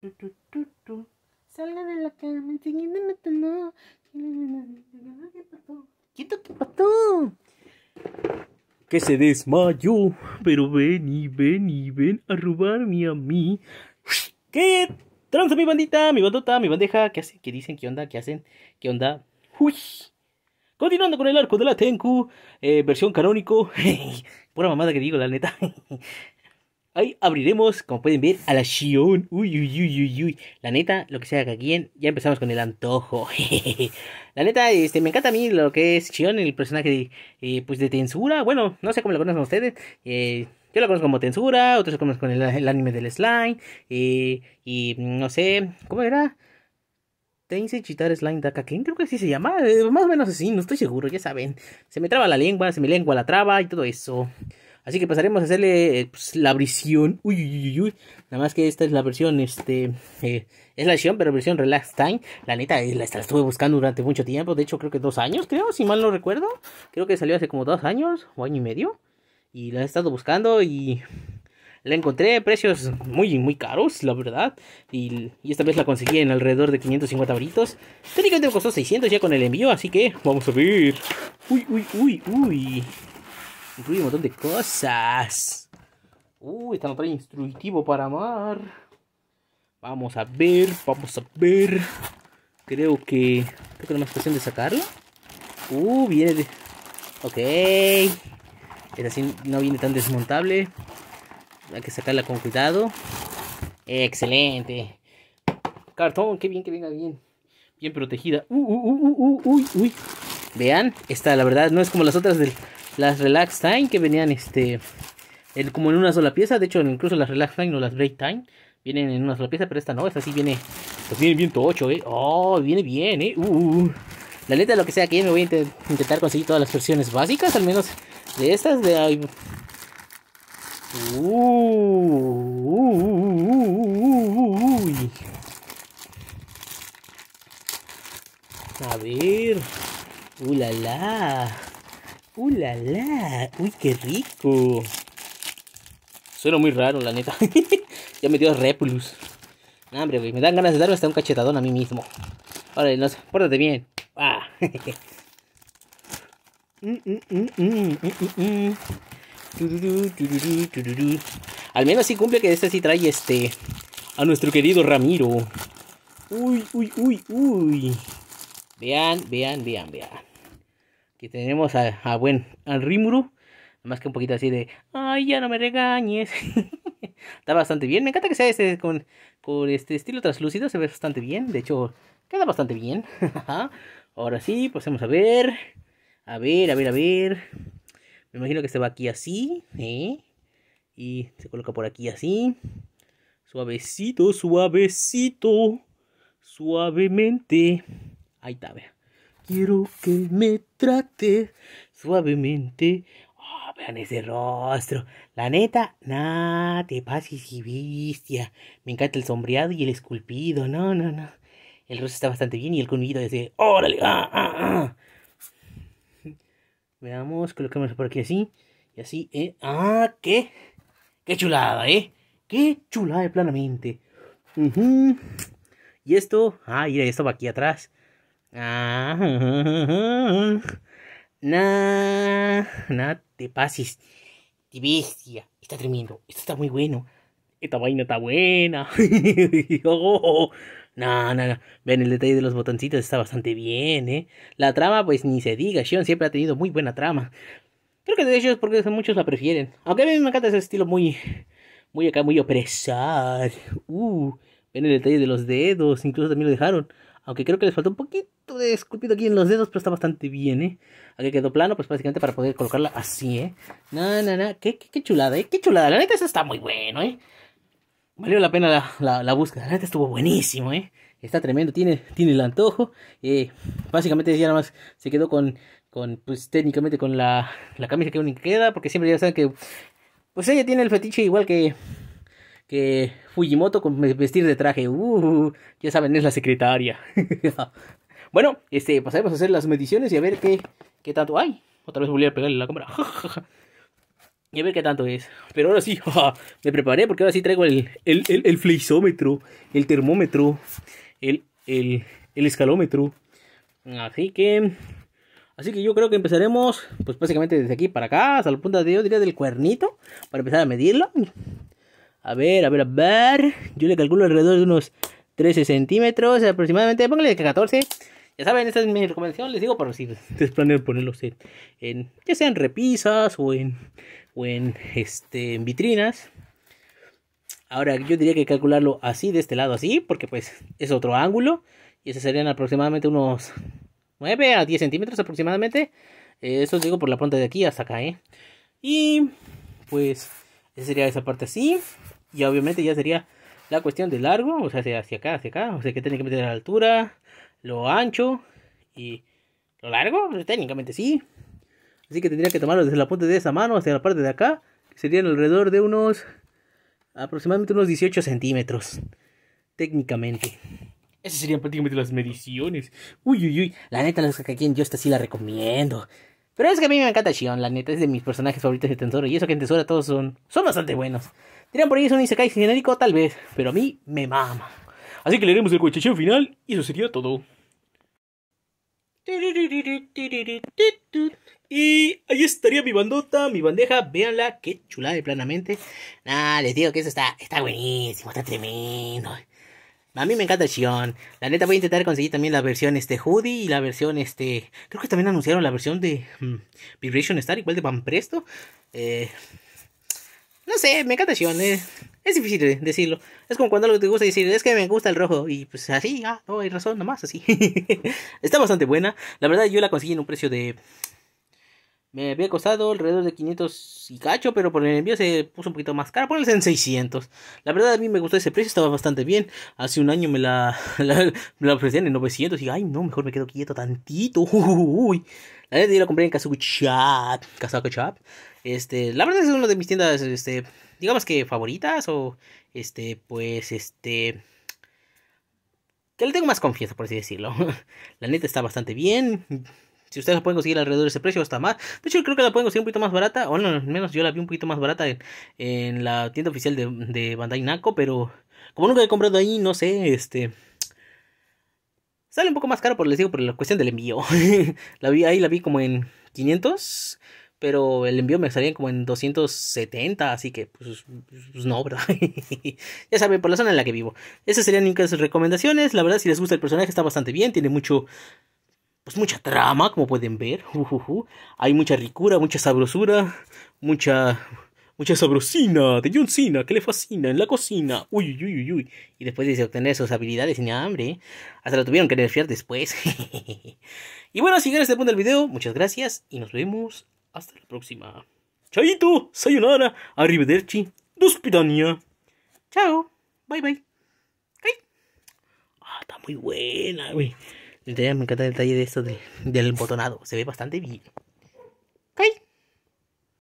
Tu, Salga de la cama, no. pato. Que se desmayó. Pero ven y ven y ven a robarme a mí. ¿Qué? Tranza mi bandita, mi bandota, mi bandeja. ¿Qué hacen? ¿Qué dicen? ¿Qué onda? ¿Qué hacen? ¿Qué onda? Continuando con el arco de la Tenku, eh, versión canónico. Pura mamada que digo, la neta. Ahí abriremos, como pueden ver, a la Shion. Uy, uy, uy, uy, uy. La neta, lo que sea que aquí ya empezamos con el antojo. la neta, este, me encanta a mí lo que es Shion, el personaje de, eh, pues de Tensura. Bueno, no sé cómo lo conocen ustedes. Eh, yo lo conozco como Tensura, otros lo conocen con el, anime del Slime. Eh, y no sé, ¿cómo era? Tensei Chitar Slime Daka creo que así se llama. más o menos así, no estoy seguro, ya saben. Se me traba la lengua, se me lengua la traba y todo eso. Así que pasaremos a hacerle eh, pues, la versión. Uy, uy, uy, uy. Nada más que esta es la versión, este. Eh, es la versión, pero versión Relax Time. La neta, eh, la, la, estuve buscando durante mucho tiempo. De hecho, creo que dos años, creo, si mal no recuerdo. Creo que salió hace como dos años o año y medio. Y la he estado buscando y. La encontré a precios muy, muy caros, la verdad. Y, esta vez la conseguí en alrededor de 550 britos. Técnicamente me costó 600 ya con el envío, así que vamos a ver. Uy, uy, uy, uy. Incluye un montón de cosas. Uy, está trae instructivo para amar. Vamos a ver, vamos a ver. Creo que. Creo que no más cuestión de sacarlo. Uh, viene de. Ok. Es así no viene tan desmontable. Hay que sacarla con cuidado. Excelente. Cartón, qué bien que venga bien. Bien protegida. Uh, uh, uh, uh, uh uy, uy. Vean, esta la verdad no es como las otras del las relax time que venían este el, como en una sola pieza de hecho incluso las relax time o las break time vienen en una sola pieza pero esta no esta sí viene pues viene bien tocho eh oh viene bien eh uh, la neta lo que sea que me voy a intentar conseguir todas las versiones básicas al menos de estas de a ver uh, la la, ¡Uy, qué rico! Suena muy raro, la neta. ya me dio repulus. hombre, güey. Me dan ganas de darme hasta un cachetadón a mí mismo. Órale, pórtate bien. Al menos sí cumple que este sí trae este a nuestro querido Ramiro. Uy, uy, uy, uy. Vean, vean, vean, vean que tenemos a, a buen al Rimuru. Más que un poquito así de, ay, ya no me regañes. Está bastante bien. Me encanta que sea este con, este estilo translúcido. Se ve bastante bien. De hecho, queda bastante bien. Ahora sí, pasemos a ver. A ver, a ver, a ver. Me imagino que se va aquí así. ¿eh? Y se coloca por aquí así. Suavecito, suavecito. Suavemente. Ahí está, vea quiero que me trate suavemente. Ah, vean ese rostro. La neta, nada, te pases y bestia. Me encanta el sombreado y el esculpido. No, no, no. El rostro está bastante bien y el conmigo dice, órale, ah, ah, ah. Veamos, colocamos por aquí así. Y así, eh. Ah, qué. Qué chulada, eh. Qué chulada, planamente. Y esto, ah, mira, esto va aquí atrás. Ah, na na te pases. Te bestia. Está tremendo. Esto está muy bueno. Esta vaina está buena. oh, na Ven, el detalle de los botoncitos está bastante bien, ¿eh? La trama, pues ni se diga. Shion siempre ha tenido muy buena trama. Creo que de hecho es porque muchos la prefieren. Aunque a mí me encanta ese estilo muy. Muy acá, muy opresor. Uh. Ven el detalle de los dedos. Incluso también lo dejaron. Aunque creo que les falta un poquito de esculpido aquí en los dedos, pero está bastante bien, ¿eh? Aquí quedó plano, pues básicamente para poder colocarla así, ¿eh? Na na na, Qué, qué, chulada, ¿eh? Qué chulada. La neta, eso está muy bueno, ¿eh? Valió la pena la, la, la búsqueda. La neta estuvo buenísimo, ¿eh? Está tremendo. Tiene, tiene el antojo. Eh, básicamente ya nada más se quedó con, con pues técnicamente con la, la camisa que aún queda, porque siempre ya saben que... Pues ella tiene el fetiche igual que que Fujimoto con vestir de traje. Uh, ya saben, es la secretaria. bueno, este, pasaremos a hacer las mediciones y a ver qué, qué tanto hay. Otra vez volví a pegarle la cámara. y a ver qué tanto es. Pero ahora sí, me preparé porque ahora sí traigo el, el, el, fleisómetro, el termómetro, el, el, escalómetro. Así que Así que yo creo que empezaremos, pues básicamente desde aquí para acá, hasta la punta de, yo diría, del cuernito, para empezar a medirlo. A ver, a ver, a ver. Yo le calculo alrededor de unos 13 centímetros aproximadamente. Póngale que 14. Ya saben, esta es mi recomendación. Les digo para si ustedes planean ponerlos en, que sean repisas o en, o en, este, en vitrinas. Ahora, yo diría que calcularlo así, de este lado así, porque pues es otro ángulo. Y esos serían aproximadamente unos 9 a 10 centímetros aproximadamente. eso os digo por la punta de aquí hasta acá, ¿eh? Y pues esa sería esa parte así. Y obviamente ya sería la cuestión de largo, o sea, hacia acá, hacia acá, o sea, que tiene que meter la altura, lo ancho y lo largo, pues, técnicamente sí. Así que tendría que tomarlo desde la punta de esa mano hacia la parte de acá, que serían alrededor de unos aproximadamente unos 18 centímetros, técnicamente. Esas serían prácticamente las mediciones. Uy, uy, uy. La neta, los que aquí en sí la recomiendo. Pero es que a mí me encanta Shion, la neta, es de mis personajes favoritos de tensor. Y eso que en Tensora todos son, son bastante buenos. Dirán por ahí es un Isekai genérico, tal vez, pero a mí me mama. Así que leeremos el cochecheo final y eso sería todo. Y ahí estaría mi bandota, mi bandeja, véanla, qué chulada de planamente. Nah, les digo que eso está, está buenísimo, está tremendo. A mí me encanta el Shion. La neta voy a intentar conseguir también la versión este Hoodie y la versión este. Creo que también anunciaron la versión de mm, Vibration Star, igual de Van Presto. Eh, no sé, me encanta eh. Es difícil decirlo. Es como cuando algo te gusta decir, es que me gusta el rojo. Y pues así, ah, no hay razón, nomás así. Está bastante buena. La verdad, yo la conseguí en un precio de me había costado alrededor de 500 y cacho, pero por el envío se puso un poquito más caro, por en 600. La verdad a mí me gustó ese precio, estaba bastante bien. Hace un año me la, la, ofrecían en 900 y ay no, mejor me quedo quieto tantito. Uy, la verdad yo la compré en Kazuki Chap Este, la verdad es una de mis tiendas, este, digamos que favoritas o, este, pues, este que le tengo más confianza, por así decirlo. La neta está bastante bien. Si ustedes la pueden conseguir alrededor de ese precio, hasta más. De hecho, creo que la pueden conseguir un poquito más barata. O no, al menos yo la vi un poquito más barata en, la tienda oficial de, de Bandai Namco. Pero como nunca he comprado ahí, no sé, este... Sale un poco más caro, por les digo, por la cuestión del envío. la vi ahí, la vi como en 500 pero el envío me salía como en 270, así que pues, pues no, ¿verdad? ya saben, por la zona en la que vivo. Esas serían mis recomendaciones. La verdad, si les gusta el personaje, está bastante bien, tiene mucho pues mucha trama, como pueden ver. Hay mucha ricura, mucha sabrosura, mucha mucha sabrosina de John que le fascina en la cocina. Uy, uy, uy, uy. Y después de obtener sus habilidades sin hambre, hasta lo tuvieron que nerfear después. y bueno, si llegaron hasta el este punto del video, muchas gracias y nos vemos hasta la próxima. Chaito, sayonara, arrivederci, dospidania. Chao, bye bye. Ah, está muy buena, güey me encanta el detalle de esto del botonado. Se ve bastante bien.